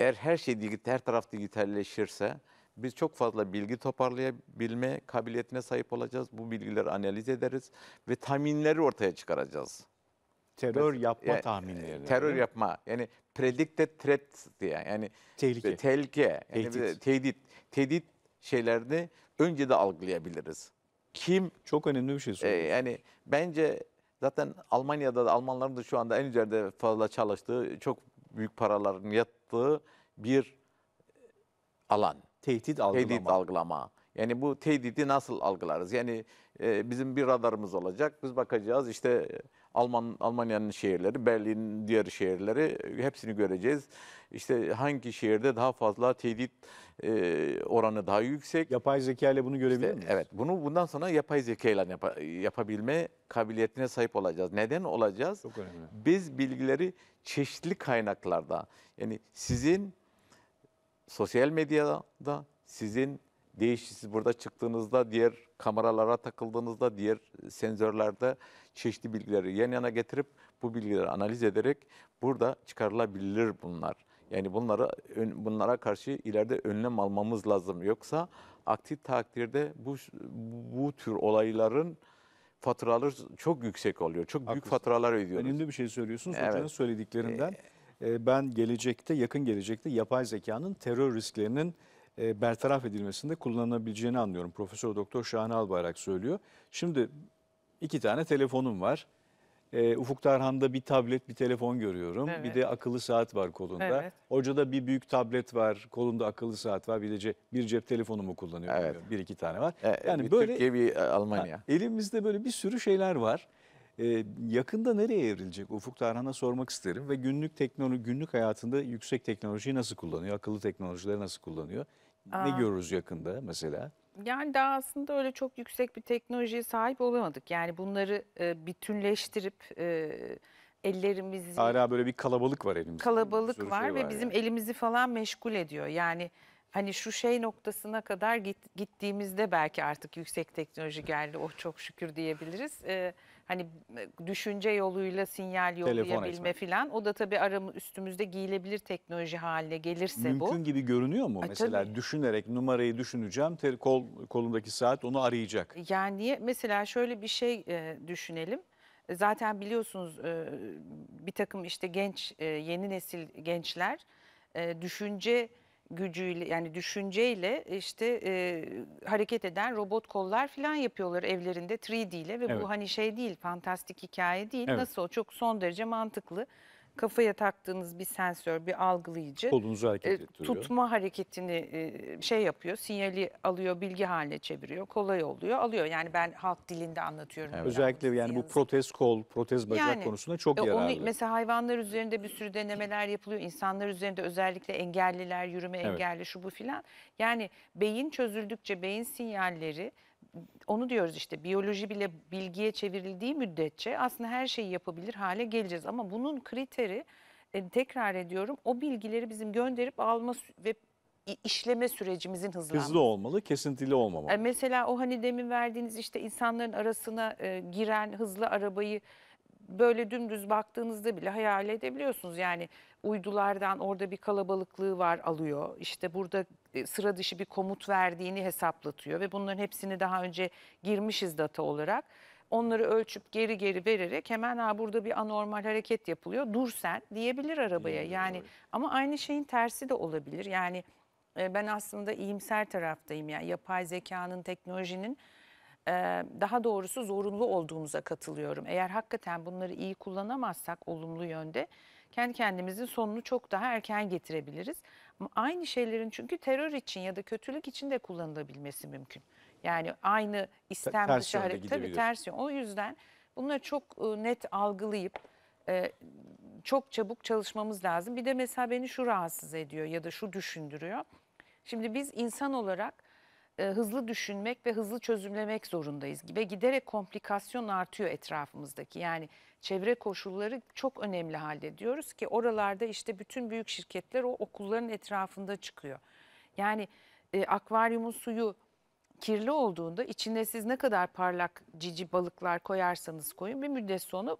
Eğer her şey her taraf dijitalleşirse biz çok fazla bilgi toparlayabilme kabiliyetine sahip olacağız. Bu bilgileri analiz ederiz ve tahminleri ortaya çıkaracağız. Terör yapma yani, tahminleri. Terör yapma. Yani e, predicted threat diye. Yani tehlike. Tehlike. Yani tehdit. tehdit. şeylerini önce de algılayabiliriz. Kim? Çok önemli bir şey e, söylüyorsun. E, yani bence zaten Almanya'da da Almanların da şu anda en üzerinde fazla çalıştığı çok büyük paraların yat, yaptığı bir alan. Tehdit algılama. Tehdit algılama. Yani bu tehdidi nasıl algılarız? Yani e, bizim bir radarımız olacak. Biz bakacağız işte Alman Almanya'nın şehirleri, Berlin'in diğer şehirleri e, hepsini göreceğiz. İşte hangi şehirde daha fazla tehdit e, oranı daha yüksek. Yapay zeka ile bunu görebilir işte, miyiz? Evet. Bunu bundan sonra yapay zeka ile yap yapabilme kabiliyetine sahip olacağız. Neden olacağız? Çok önemli. Biz bilgileri çeşitli kaynaklarda yani sizin sosyal medyada, sizin değiş burada çıktığınızda diğer kameralara takıldığınızda diğer sensörlerde çeşitli bilgileri yan yana getirip bu bilgileri analiz ederek burada çıkarılabilir bunlar. Yani bunlara bunlara karşı ileride önlem almamız lazım. Yoksa aktif takdirde bu bu tür olayların faturalar çok yüksek oluyor. Çok Haklısın. büyük faturalar ödüyoruz. Önemli bir şey söylüyorsunuz. Evet. Hocanın söylediklerinden ee, ben gelecekte, yakın gelecekte yapay zekanın terör risklerinin e, bertaraf edilmesinde kullanılabileceğini anlıyorum. Profesör Doktor Şahin Albayrak söylüyor. Şimdi iki tane telefonum var. E, Ufuk Tarhan'da bir tablet, bir telefon görüyorum. Evet. Bir de akıllı saat var kolunda. Evet. Hocada bir büyük tablet var, kolunda akıllı saat var. Bir de ce, bir cep telefonumu kullanıyorum. Evet. Bir iki tane var. E, yani bir böyle Türkiye bir Almanya. Ha, elimizde böyle bir sürü şeyler var. Ee, yakında nereye evrilecek? Ufuk Tarhan'a sormak isterim ve günlük teknoloji günlük hayatında yüksek teknolojiyi nasıl kullanıyor? Akıllı teknolojileri nasıl kullanıyor? Aa. Ne görürüz yakında mesela? Yani daha aslında öyle çok yüksek bir teknolojiye sahip olamadık. Yani bunları e, bütünleştirip e, ellerimizi... Hala böyle bir kalabalık var elimizde. Kalabalık var, şey var ve yani. bizim elimizi falan meşgul ediyor. Yani hani şu şey noktasına kadar git, gittiğimizde belki artık yüksek teknoloji geldi. Oh çok şükür diyebiliriz. Evet hani e, düşünce yoluyla sinyal yollayabilme filan. O da tabii aramız üstümüzde giyilebilir teknoloji haline gelirse Mümkün bu. Mümkün gibi görünüyor mu? Ay, e, mesela tabii. düşünerek numarayı düşüneceğim. Tel, kol, kolumdaki saat onu arayacak. Yani mesela şöyle bir şey e, düşünelim. E, zaten biliyorsunuz e, bir takım işte genç e, yeni nesil gençler e, düşünce gücüyle yani düşünceyle işte e, hareket eden robot kollar falan yapıyorlar evlerinde 3D ile ve evet. bu hani şey değil fantastik hikaye değil. Evet. Nasıl o çok son derece mantıklı kafaya taktığınız bir sensör, bir algılayıcı Kolunuzu hareket e, ettiriyor. tutma hareketini e, şey yapıyor, sinyali alıyor, bilgi haline çeviriyor, kolay oluyor, alıyor. Yani ben halk dilinde anlatıyorum. Evet. Özellikle yani bu protez kol, protez bacak yani, konusunda çok e, yararlı. Onu, mesela hayvanlar üzerinde bir sürü denemeler yapılıyor. İnsanlar üzerinde özellikle engelliler, yürüme evet. engelli şu bu filan. Yani beyin çözüldükçe beyin sinyalleri onu diyoruz işte biyoloji bile bilgiye çevrildiği müddetçe aslında her şeyi yapabilir hale geleceğiz. Ama bunun kriteri e, tekrar ediyorum o bilgileri bizim gönderip alma ve işleme sürecimizin hızlanması. Hızlı olmalı, kesintili olmamalı. E, mesela o hani demin verdiğiniz işte insanların arasına e, giren hızlı arabayı böyle dümdüz baktığınızda bile hayal edebiliyorsunuz. Yani uydulardan orada bir kalabalıklığı var alıyor. İşte burada e, sıra dışı bir komut verdiğini hesaplatıyor ve bunların hepsini daha önce girmişiz data olarak. Onları ölçüp geri geri vererek hemen ha burada bir anormal hareket yapılıyor. Dur sen diyebilir arabaya. Yani ama aynı şeyin tersi de olabilir. Yani e, ben aslında iyimser taraftayım. Yani yapay zekanın, teknolojinin e, daha doğrusu zorunlu olduğumuza katılıyorum. Eğer hakikaten bunları iyi kullanamazsak olumlu yönde kendi kendimizin sonunu çok daha erken getirebiliriz. Aynı şeylerin çünkü terör için ya da kötülük için de kullanılabilmesi mümkün. Yani aynı istem Ter dışı hareket tabii ters yön. O yüzden bunları çok e, net algılayıp e, çok çabuk çalışmamız lazım. Bir de mesela beni şu rahatsız ediyor ya da şu düşündürüyor. Şimdi biz insan olarak e, hızlı düşünmek ve hızlı çözümlemek zorundayız. Ve giderek komplikasyon artıyor etrafımızdaki. Yani çevre koşulları çok önemli halde diyoruz ki oralarda işte bütün büyük şirketler o okulların etrafında çıkıyor. Yani e, akvaryumun suyu kirli olduğunda içinde siz ne kadar parlak cici balıklar koyarsanız koyun bir müddet sonra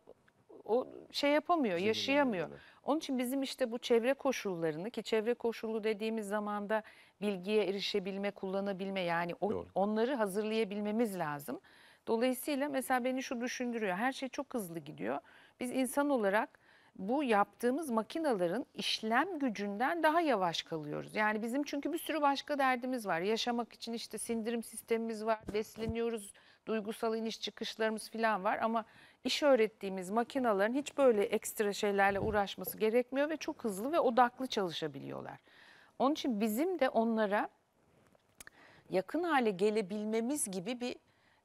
o şey yapamıyor, yaşayamıyor. Onun için bizim işte bu çevre koşullarını ki çevre koşulu dediğimiz zamanda bilgiye erişebilme, kullanabilme yani o, onları hazırlayabilmemiz lazım. Dolayısıyla mesela beni şu düşündürüyor. Her şey çok hızlı gidiyor. Biz insan olarak bu yaptığımız makinaların işlem gücünden daha yavaş kalıyoruz. Yani bizim çünkü bir sürü başka derdimiz var. Yaşamak için işte sindirim sistemimiz var, besleniyoruz, duygusal iniş çıkışlarımız falan var ama iş öğrettiğimiz makinaların hiç böyle ekstra şeylerle uğraşması gerekmiyor ve çok hızlı ve odaklı çalışabiliyorlar. Onun için bizim de onlara yakın hale gelebilmemiz gibi bir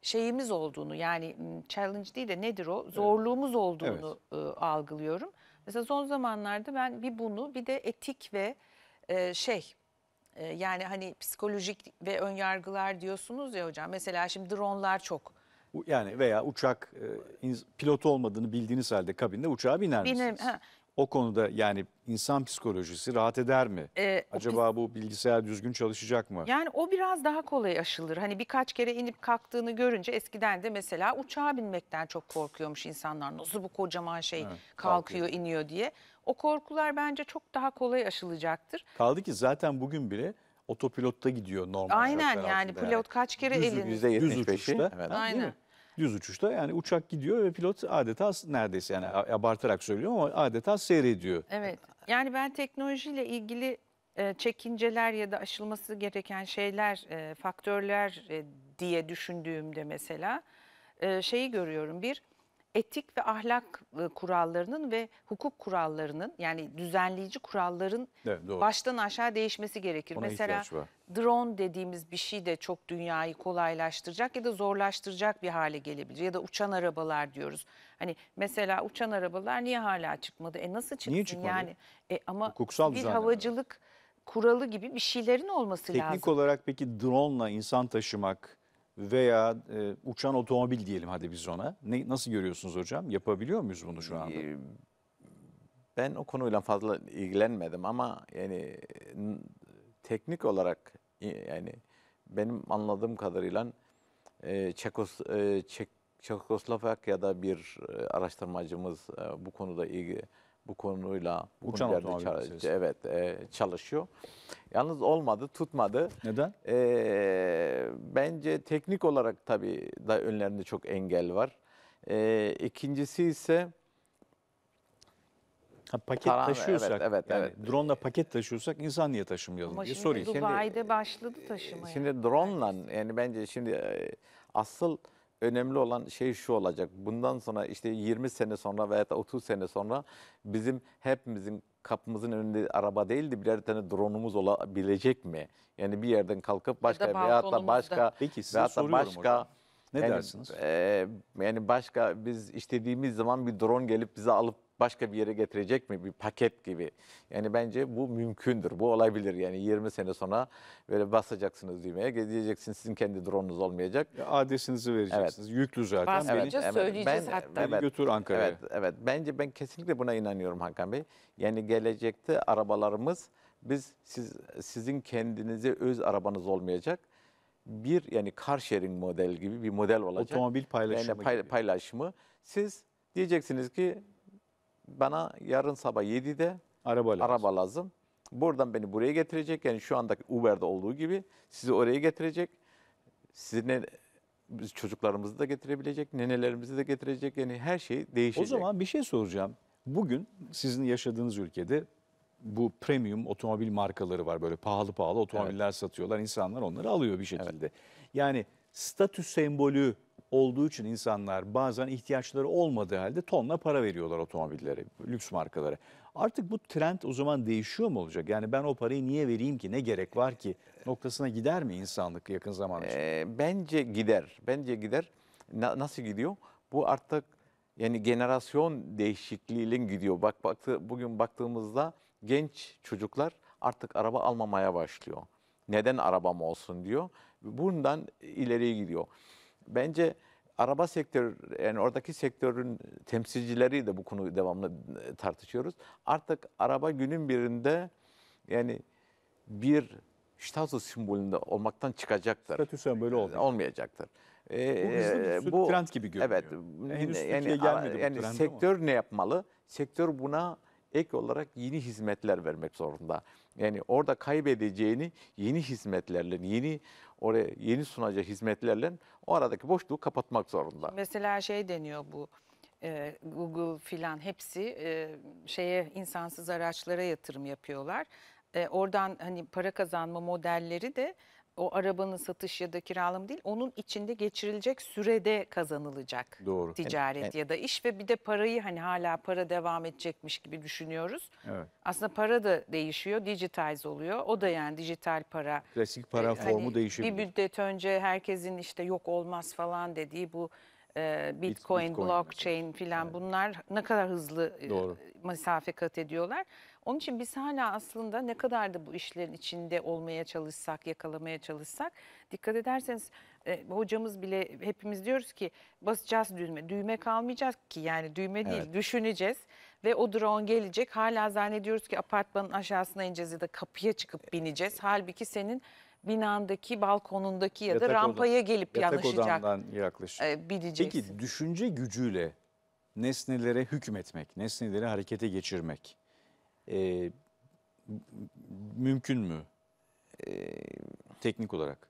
şeyimiz olduğunu yani challenge değil de nedir o zorluğumuz olduğunu evet. Iı, algılıyorum. Mesela son zamanlarda ben bir bunu bir de etik ve e, şey e, yani hani psikolojik ve önyargılar diyorsunuz ya hocam. Mesela şimdi dronlar çok yani veya uçak e, pilotu olmadığını bildiğiniz halde kabinde uçağa biner Benim, misiniz? ha. O konuda yani insan psikolojisi rahat eder mi? Ee, Acaba bu bilgisayar düzgün çalışacak mı? Yani o biraz daha kolay aşılır. Hani birkaç kere inip kalktığını görünce eskiden de mesela uçağa binmekten çok korkuyormuş insanlar. Nasıl bu kocaman şey Evet, kalkıyor, kalkıyor. iniyor diye. O korkular bence çok daha kolay aşılacaktır. Kaldı ki zaten bugün bile otopilotta gidiyor normal Aynen yani altında pilot kaç kere elini... Yüzde Düz uçuşta. Evet. Aynen. Aynen düz uçuşta yani uçak gidiyor ve pilot adeta neredeyse yani abartarak söylüyorum ama adeta seyrediyor. Evet yani ben teknolojiyle ilgili e, çekinceler ya da aşılması gereken şeyler, e, faktörler e, diye düşündüğümde mesela şeyi görüyorum. Bir, etik ve ahlak ıı, kurallarının ve hukuk kurallarının yani düzenleyici kuralların evet, baştan aşağı değişmesi gerekir. Ona Mesela drone dediğimiz bir şey de çok dünyayı kolaylaştıracak ya da zorlaştıracak bir hale gelebilir. Ya da uçan arabalar diyoruz. Hani mesela uçan arabalar niye hala çıkmadı? E nasıl çıksın? Niye çıkmadı? Yani e ama Hukuksal bir havacılık var. kuralı gibi bir şeylerin olması Teknik lazım. Teknik olarak peki drone ile insan taşımak veya e, uçan otomobil diyelim hadi biz ona. Ne, nasıl görüyorsunuz hocam? Yapabiliyor muyuz bunu şu anda? Ee, ben o konuyla fazla ilgilenmedim ama yani teknik olarak yani benim anladığım kadarıyla e, Çekos, e, Çek, Çekoslovakya'da bir e, araştırmacımız e, bu konuda ilgi bu konuyla bu Uçan konularda evet e, çalışıyor. Yalnız olmadı, tutmadı. Neden? E, bence teknik olarak tabii da önlerinde çok engel var. E, ikincisi ise Ha, paket Para, taşıyorsak, evet, evet, yani evet. drone paket taşıyorsak insan niye taşımayalım Ama diye sorayım. Dubai'de şimdi, başladı taşımaya. Şimdi drone ile yani bence şimdi e, asıl önemli olan şey şu olacak. Bundan sonra işte 20 sene sonra veya 30 sene sonra bizim hepimizin kapımızın önünde araba değildi birer tane drone'umuz olabilecek mi? Yani bir yerden kalkıp başka veya da başka Peki, size veyahut da başka hocam. Ne yani, dersiniz? e, yani başka biz istediğimiz zaman bir drone gelip bizi alıp başka bir yere getirecek mi bir paket gibi. Yani bence bu mümkündür. Bu olabilir. Yani 20 sene sonra böyle basacaksınız düğmeye. Diyeceksiniz sizin kendi dronunuz olmayacak. Ya adresinizi vereceksiniz. Evet. Yüklü zaten. Basmayacağız, evet, söyleyeceğiz ben, hatta. Evet, götür Ankara'ya. Evet, evet. Bence ben kesinlikle buna inanıyorum Hakan Bey. Yani gelecekte arabalarımız biz siz, sizin kendinize öz arabanız olmayacak bir yani car sharing model gibi bir model olacak. Otomobil paylaşımı. Yani pay, paylaşımı. Siz diyeceksiniz ki bana yarın sabah 7'de araba lazım. araba lazım. Buradan beni buraya getirecek. Yani şu andaki Uber'de olduğu gibi sizi oraya getirecek. Sizinle biz çocuklarımızı da getirebilecek, nenelerimizi de getirecek. Yani her şey değişecek. O zaman bir şey soracağım. Bugün sizin yaşadığınız ülkede bu premium otomobil markaları var. Böyle pahalı pahalı otomobiller evet. satıyorlar. İnsanlar onları alıyor bir şekilde. Evet. Yani statü sembolü olduğu için insanlar bazen ihtiyaçları olmadığı halde tonla para veriyorlar otomobillere, lüks markalara. Artık bu trend o zaman değişiyor mu olacak? Yani ben o parayı niye vereyim ki, ne gerek var ki noktasına gider mi insanlık yakın zaman için? Ee, bence gider, bence gider. Na, nasıl gidiyor? Bu artık yani generasyon değişikliğiyle gidiyor. Bak baktı, bugün baktığımızda genç çocuklar artık araba almamaya başlıyor. Neden arabam olsun diyor. Bundan ileriye gidiyor bence araba sektör yani oradaki sektörün temsilcileri de bu konuyu devamlı e, tartışıyoruz. Artık araba günün birinde yani bir status simbolünde olmaktan çıkacaktır. Statü sembolü e, olmayacak. olmayacaktır. Ee, bu e, bu trend gibi görünüyor. Evet. Henüz yani, yani, yani sektör ama. ne yapmalı? Sektör buna ek olarak yeni hizmetler vermek zorunda. Yani orada kaybedeceğini yeni hizmetlerle, yeni oraya yeni sunacağı hizmetlerle o aradaki boşluğu kapatmak zorunda. Mesela şey deniyor bu e, Google filan hepsi e, şeye insansız araçlara yatırım yapıyorlar. E, oradan hani para kazanma modelleri de o arabanın satış ya da kiralım değil onun içinde geçirilecek sürede kazanılacak Doğru. ticaret evet. ya da iş ve bir de parayı hani hala para devam edecekmiş gibi düşünüyoruz. Evet. Aslında para da değişiyor, digitize oluyor. O da yani dijital para. Klasik e, para yani formu hani değişebilir. Bir müddet önce herkesin işte yok olmaz falan dediği bu e, Bitcoin, Bitcoin, blockchain mesela. filan evet. bunlar ne kadar hızlı e, Doğru. mesafe kat ediyorlar. Onun için biz hala aslında ne kadar da bu işlerin içinde olmaya çalışsak, yakalamaya çalışsak dikkat ederseniz e, hocamız bile hepimiz diyoruz ki basacağız düğme. Düğme kalmayacağız ki yani düğme değil evet. düşüneceğiz ve o drone gelecek. Hala zannediyoruz ki apartmanın aşağısına ineceğiz ya da kapıya çıkıp e, bineceğiz. E, Halbuki senin binandaki, balkonundaki ya da rampaya odan, gelip yatak yanışacak. E, bileceksin. Peki düşünce gücüyle nesnelere hükmetmek, nesneleri harekete geçirmek e, mümkün mü e, teknik olarak?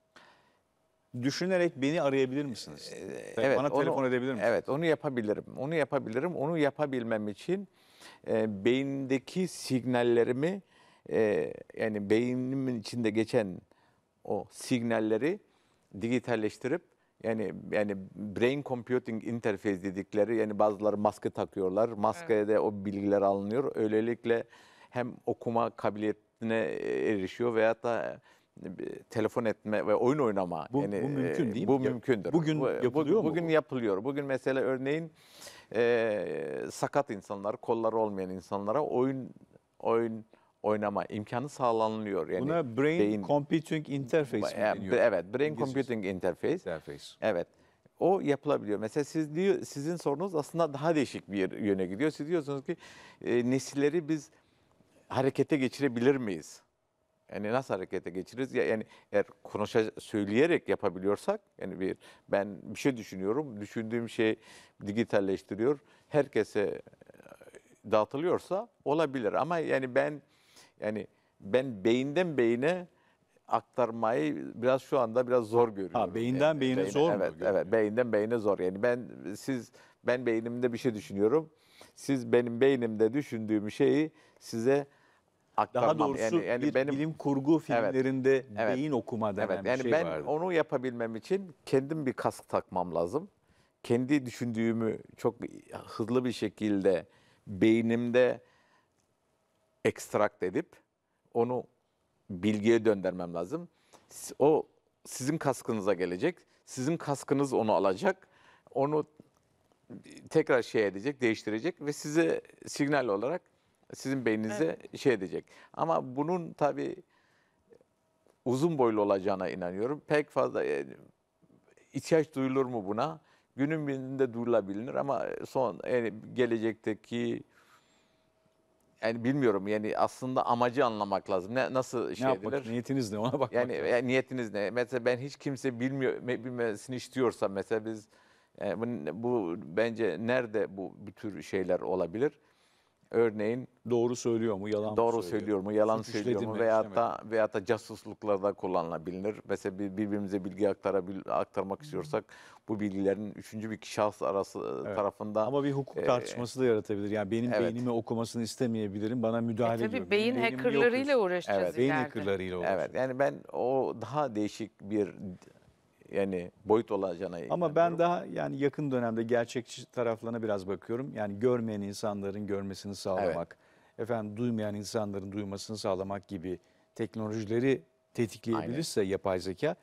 Düşünerek beni arayabilir misiniz? Ee, evet, Bana onu, edebilir misiniz? Evet, onu yapabilirim. Onu yapabilirim. Onu yapabilmem için e, beyindeki signallerimi e, yani beynimin içinde geçen o signalleri digitalleştirip. Yani yani brain computing interface dedikleri yani bazıları maske takıyorlar. Maskeye de o bilgiler alınıyor. Öylelikle hem okuma kabiliyetine e, erişiyor veya da e, telefon etme ve oyun oynama. Bu, yani, bu e, mümkün değil mi? Bu mümkündür. Bugün yapılıyor bugün, mu? Bugün yapılıyor. Bugün mesela örneğin e, sakat insanlar, kolları olmayan insanlara oyun oyun oynama imkanı sağlanılıyor Yani Buna brain, beyin, computing interface e, mi deniyor? Evet, brain İngilizce. computing interface. interface. Evet. O yapılabiliyor. Mesela siz diyor, sizin sorunuz aslında daha değişik bir yöne gidiyor. Siz diyorsunuz ki e, nesilleri biz harekete geçirebilir miyiz? Yani nasıl harekete geçiririz? Ya yani eğer konuşa söyleyerek yapabiliyorsak yani bir ben bir şey düşünüyorum, düşündüğüm şey dijitalleştiriyor. Herkese e, dağıtılıyorsa olabilir ama yani ben yani ben beyinden beyine aktarmayı biraz şu anda biraz zor görüyorum. Ha beyinden yani, beyine, beyine zor evet, mu? Evet, beyinden beyine zor. Yani ben siz ben beynimde bir şey düşünüyorum. Siz benim beynimde düşündüğüm şeyi size aktarmam. Daha doğrusu yani, yani bir benim, bilim kurgu filmlerinde evet, beyin okuma denen evet, yani bir şey ben onu yapabilmem için kendim bir kask takmam lazım. Kendi düşündüğümü çok hızlı bir şekilde beynimde ekstrakt edip onu bilgiye döndürmem lazım. O sizin kaskınıza gelecek. Sizin kaskınız onu alacak. Onu tekrar şey edecek, değiştirecek ve size signal olarak sizin beyninize evet. şey edecek. Ama bunun tabii uzun boylu olacağına inanıyorum. Pek fazla e, ihtiyaç duyulur mu buna? Günün birinde duyulabilir ama son yani e, gelecekteki yani bilmiyorum yani aslında amacı anlamak lazım. Ne nasıl şey ne yapmak, Niyetiniz ne ona bakmak. Yani, lazım. yani niyetiniz ne? Mesela ben hiç kimse bilmiyor bilmesini istiyorsa mesela biz yani e, bu, bu bence nerede bu, bu tür şeyler olabilir? Örneğin doğru söylüyor mu, yalan mı doğru söylüyor, mu, yalan Suç söylüyor mu mi, da, veya da casusluklarda kullanılabilir. Mesela birbirimize bilgi aktarabil, aktarmak istiyorsak bu bilgilerin üçüncü bir şahıs arası tarafından Ama bir hukuk tartışması da yaratabilir. Yani benim evet. beynimi okumasını istemeyebilirim. Bana müdahale e, ediyor. Tabii beyin hackerlarıyla uğraşacağız Evet, Beyin hackerlarıyla uğraşıyor. Evet yani ben o daha değişik bir yani boyut olacağına. Ama ben daha yani yakın dönemde gerçekçi taraflarına biraz bakıyorum. Yani görmeyen insanların görmesini sağlamak, evet. efendim duymayan insanların duymasını sağlamak gibi teknolojileri tetikleyebilirse Aynen. yapay zeka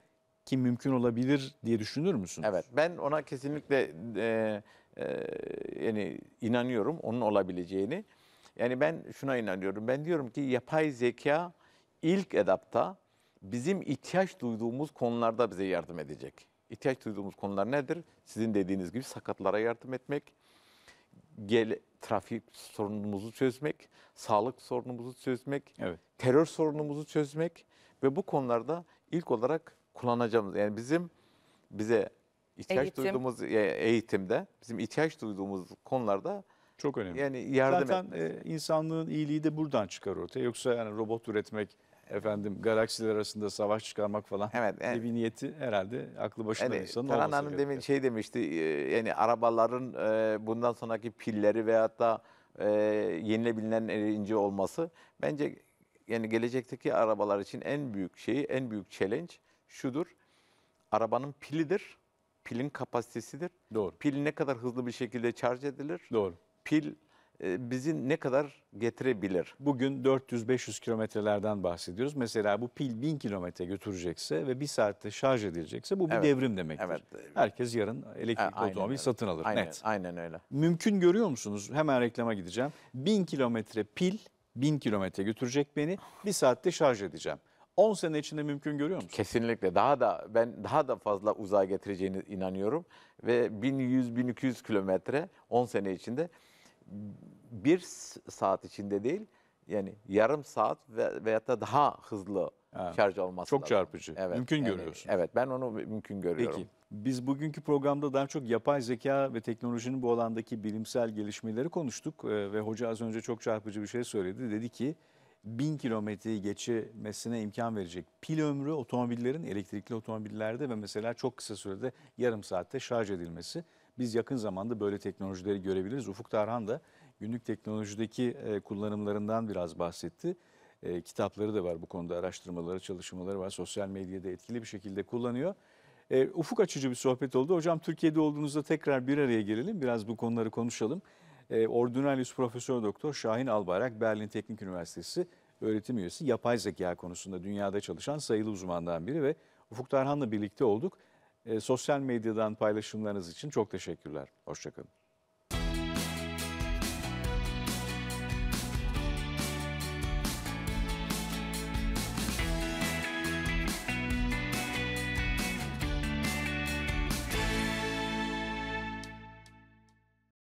kim mümkün olabilir diye düşünür müsün? Evet ben ona kesinlikle e, e, yani inanıyorum onun olabileceğini. Yani ben şuna inanıyorum. Ben diyorum ki yapay zeka ilk etapta bizim ihtiyaç duyduğumuz konularda bize yardım edecek. İhtiyaç duyduğumuz konular nedir? Sizin dediğiniz gibi sakatlara yardım etmek, gel, trafik sorunumuzu çözmek, sağlık sorunumuzu çözmek, evet. terör sorunumuzu çözmek ve bu konularda ilk olarak kullanacağımız yani bizim bize ihtiyaç Eğitim. duyduğumuz e, eğitimde bizim ihtiyaç duyduğumuz konularda çok önemli. Yani yardım Zaten etmesi. E, insanlığın iyiliği de buradan çıkar ortaya. Yoksa yani robot üretmek efendim galaksiler arasında savaş çıkarmak falan evet, evet. bir niyeti herhalde aklı başında yani, insanın Taran olması. Hanım demin şey demişti e, yani arabaların e, bundan sonraki pilleri veyahut da e, yenilebilen ince olması bence yani gelecekteki arabalar için en büyük şeyi en büyük challenge şudur. Arabanın pilidir. Pilin kapasitesidir. Doğru. Pil ne kadar hızlı bir şekilde şarj edilir? Doğru. Pil e, bizi ne kadar getirebilir? Bugün 400-500 kilometrelerden bahsediyoruz. Mesela bu pil 1000 kilometre götürecekse ve bir saatte şarj edilecekse bu bir evet. devrim demektir. Evet. Herkes yarın elektrikli aynen otomobil öyle. satın alır. Aynen, Net. aynen öyle. Mümkün görüyor musunuz? Hemen reklama gideceğim. 1000 kilometre pil 1000 kilometre götürecek beni bir saatte şarj edeceğim. 10 sene içinde mümkün görüyor musunuz? Kesinlikle. Daha da ben daha da fazla uzağa getireceğini inanıyorum ve 1100 1200 kilometre 10 sene içinde bir saat içinde değil yani yarım saat veya da daha hızlı evet. şarj olması Çok lazım. çarpıcı. Evet, mümkün yani, görüyorsun. Evet ben onu mümkün görüyorum. Peki. Biz bugünkü programda daha çok yapay zeka ve teknolojinin bu alandaki bilimsel gelişmeleri konuştuk ee, ve hoca az önce çok çarpıcı bir şey söyledi. Dedi ki bin kilometreyi geçmesine imkan verecek pil ömrü otomobillerin elektrikli otomobillerde ve mesela çok kısa sürede yarım saatte şarj edilmesi biz yakın zamanda böyle teknolojileri görebiliriz. Ufuk Tarhan da günlük teknolojideki e, kullanımlarından biraz bahsetti. E, kitapları da var bu konuda araştırmaları, çalışmaları var. Sosyal medyada etkili bir şekilde kullanıyor. E, ufuk açıcı bir sohbet oldu. Hocam Türkiye'de olduğunuzda tekrar bir araya gelelim. Biraz bu konuları konuşalım. E, Ordinalis Profesör Doktor Şahin Albayrak Berlin Teknik Üniversitesi öğretim üyesi yapay zeka konusunda dünyada çalışan sayılı uzmandan biri ve Ufuk Tarhan'la birlikte olduk. E, sosyal medyadan paylaşımlarınız için çok teşekkürler. Hoşçakalın.